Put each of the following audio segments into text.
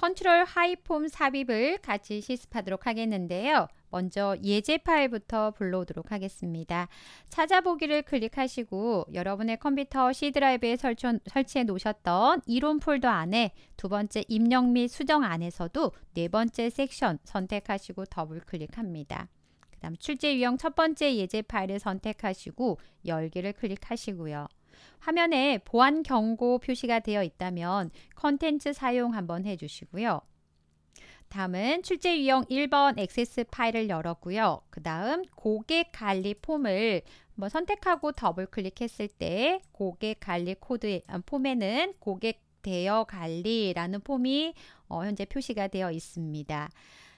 컨트롤 하이폼 삽입을 같이 실습하도록 하겠는데요. 먼저 예제 파일부터 불러오도록 하겠습니다. 찾아보기를 클릭하시고 여러분의 컴퓨터 C드라이브에 설치해 놓으셨던 이론 폴더 안에 두 번째 입력 및 수정 안에서도 네 번째 섹션 선택하시고 더블 클릭합니다. 그 다음 출제 유형 첫 번째 예제 파일을 선택하시고 열기를 클릭하시고요. 화면에 보안 경고 표시가 되어 있다면 컨텐츠 사용 한번 해주시고요. 다음은 출제 유형 1번 액세스 파일을 열었고요. 그 다음 고객 관리 폼을 한 뭐 선택하고 더블 클릭했을 때 고객 관리 코드 아, 폼에는 고객 대여 관리라는 폼이 어, 현재 표시가 되어 있습니다.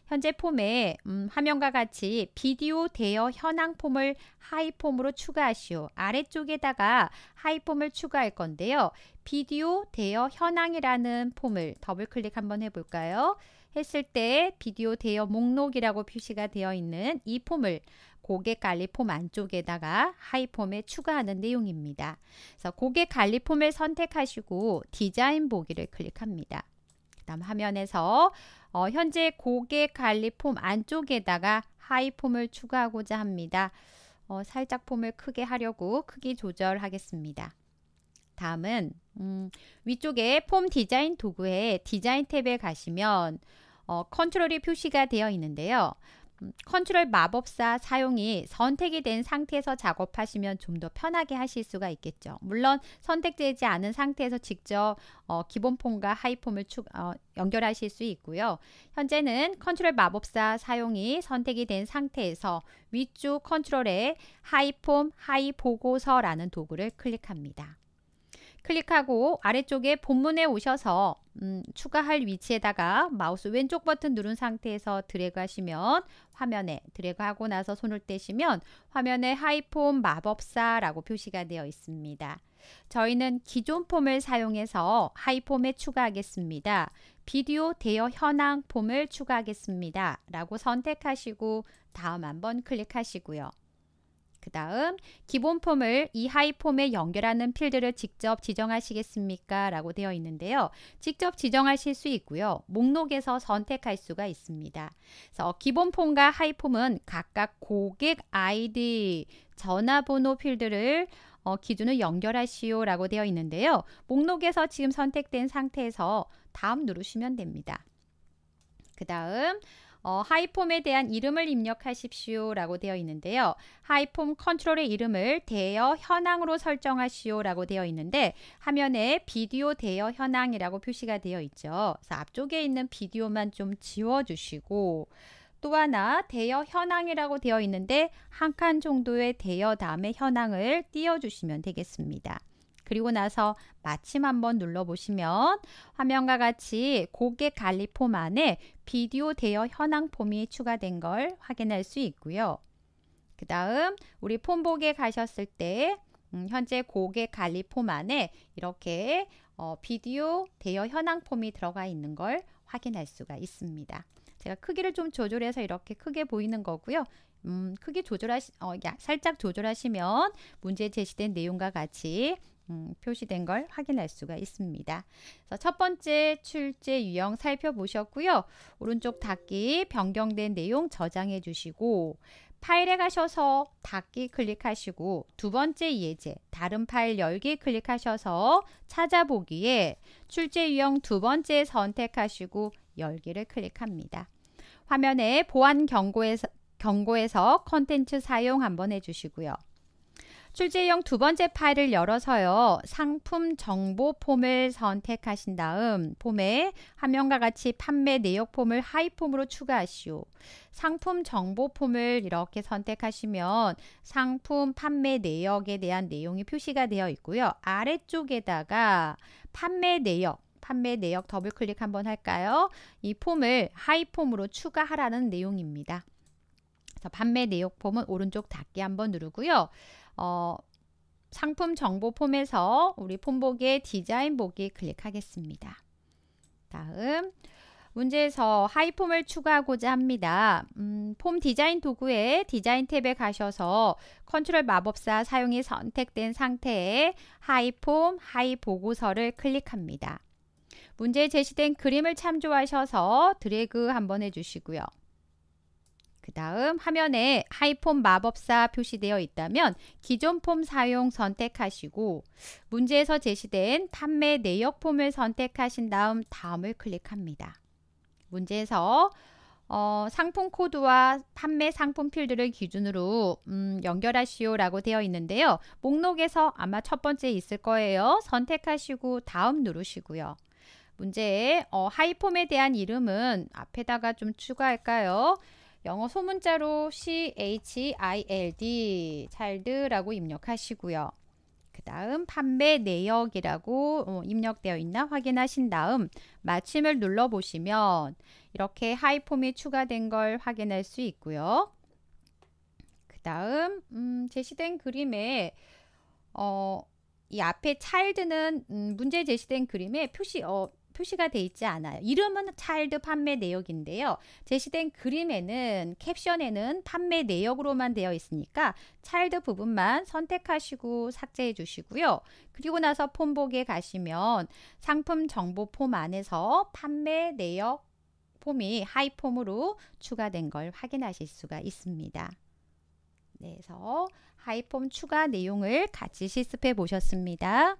현재 폼에 음, 화면과 같이 비디오 대여 현황 폼을 하이 폼으로 추가하시오. 아래쪽에다가 하이 폼을 추가할 건데요. 비디오 대여 현황이라는 폼을 더블 클릭 한번 해볼까요? 했을 때 비디오 대여 목록이라고 표시가 되어 있는 이 폼을 고객 관리 폼 안쪽에다가 하이 폼에 추가하는 내용입니다. 그래서 고객 관리 폼을 선택하시고 디자인 보기를 클릭합니다. 다음 화면에서 어, 현재 고객 관리 폼 안쪽에다가 하이 폼을 추가하고자 합니다. 어, 살짝 폼을 크게 하려고 크기 조절하겠습니다. 다음은 음, 위쪽에 폼 디자인 도구의 디자인 탭에 가시면 어, 컨트롤이 표시가 되어 있는데요. 음, 컨트롤 마법사 사용이 선택이 된 상태에서 작업하시면 좀 더 편하게 하실 수가 있겠죠. 물론 선택되지 않은 상태에서 직접 어, 기본 폼과 하이 폼을 추, 어, 연결하실 수 있고요. 현재는 컨트롤 마법사 사용이 선택이 된 상태에서 위쪽 컨트롤에 하이 폼, 하이 보고서라는 도구를 클릭합니다. 클릭하고 아래쪽에 본문에 오셔서 음, 추가할 위치에다가 마우스 왼쪽 버튼 누른 상태에서 드래그 하시면 화면에 드래그 하고 나서 손을 떼시면 화면에 하이폼 마법사라고 표시가 되어 있습니다. 저희는 기존 폼을 사용해서 하이폼에 추가하겠습니다. 비디오 대여 현황 폼을 추가하겠습니다. 라고 선택하시고 다음 한번 클릭하시고요. 그 다음 기본 폼을 이 하이 폼에 연결하는 필드를 직접 지정하시겠습니까? 라고 되어 있는데요. 직접 지정하실 수 있고요. 목록에서 선택할 수가 있습니다. 그래서 기본 폼과 하이 폼은 각각 고객 아이디 전화번호 필드를 어, 기준을 연결하시오 라고 되어 있는데요. 목록에서 지금 선택된 상태에서 다음 누르시면 됩니다. 그 다음 어, 하이폼에 대한 이름을 입력하십시오 라고 되어 있는데요. 하이폼 컨트롤의 이름을 대여 현황으로 설정하시오 라고 되어 있는데 화면에 비디오 대여 현황이라고 표시가 되어 있죠. 그래서 앞쪽에 있는 비디오만 좀 지워주시고 또 하나 대여 현황이라고 되어 있는데 한 칸 정도의 대여 다음에 현황을 띄워주시면 되겠습니다. 그리고 나서 마침 한번 눌러보시면 화면과 같이 고객 관리 폼 안에 비디오 대여 현황 폼이 추가된 걸 확인할 수 있고요. 그 다음 우리 폼복에 가셨을 때 음, 현재 고객 관리 폼 안에 이렇게 어, 비디오 대여 현황 폼이 들어가 있는 걸 확인할 수가 있습니다. 제가 크기를 좀 조절해서 이렇게 크게 보이는 거고요. 음, 크기 조절하시, 어, 살짝 조절하시면 문제 제시된 내용과 같이 음, 표시된 걸 확인할 수가 있습니다. 그래서 첫 번째 출제 유형 살펴보셨고요. 오른쪽 닫기 변경된 내용 저장해 주시고 파일에 가셔서 닫기 클릭하시고 두 번째 예제 다른 파일 열기 클릭하셔서 찾아보기에 출제 유형 두 번째 선택하시고 열기를 클릭합니다. 화면에 보안 경고에서, 경고에서 컨텐츠 사용 한번 해주시고요. 출제형 두 번째 파일을 열어서요. 상품 정보 폼을 선택하신 다음 폼에 화면과 같이 판매 내역 폼을 하이 폼으로 추가하시오. 상품 정보 폼을 이렇게 선택하시면 상품 판매 내역에 대한 내용이 표시가 되어 있고요. 아래쪽에다가 판매 내역 판매 내역 더블 클릭 한번 할까요? 이 폼을 하이 폼으로 추가하라는 내용입니다. 판매 내역 폼은 오른쪽 닫기 한번 누르고요. 어, 상품 정보 폼에서 우리 폼보기의 디자인 보기 클릭하겠습니다. 다음 문제에서 하이폼을 추가하고자 합니다. 음, 폼 디자인 도구의 디자인 탭에 가셔서 컨트롤 마법사 사용이 선택된 상태에 하이폼, 하이 보고서를 클릭합니다. 문제에 제시된 그림을 참조하셔서 드래그 한번 해주시고요. 그 다음 화면에 하이폼 마법사 표시되어 있다면 기존 폼 사용 선택하시고 문제에서 제시된 판매 내역 폼을 선택하신 다음 다음을 클릭합니다. 문제에서 어, 상품 코드와 판매 상품 필드를 기준으로 음, 연결하시오 라고 되어 있는데요. 목록에서 아마 첫 번째 있을 거예요. 선택하시고 다음 누르시고요. 문제에 어, 하이폼에 대한 이름은 앞에다가 좀 추가할까요? 영어 소문자로 CHILD c h i 라고 입력하시고요. 그 다음 판매 내역이라고 어, 입력되어 있나 확인하신 다음 마침을 눌러보시면 이렇게 하이폼이 추가된 걸 확인할 수 있고요. 그 다음 음, 제시된 그림에 어, 이 앞에 c h i 는 음, 문제 제시된 그림에 표시 어, 표시가 돼 있지 않아요. 이름은 차일드 판매 내역인데요. 제시된 그림에는 캡션에는 판매 내역으로만 되어 있으니까 차일드 부분만 선택하시고 삭제해 주시고요. 그리고 나서 폼복에 가시면 상품 정보 폼 안에서 판매 내역 폼이 하이폼으로 추가된 걸 확인하실 수가 있습니다. 네, 그래서 하이폼 추가 내용을 같이 실습해 보셨습니다.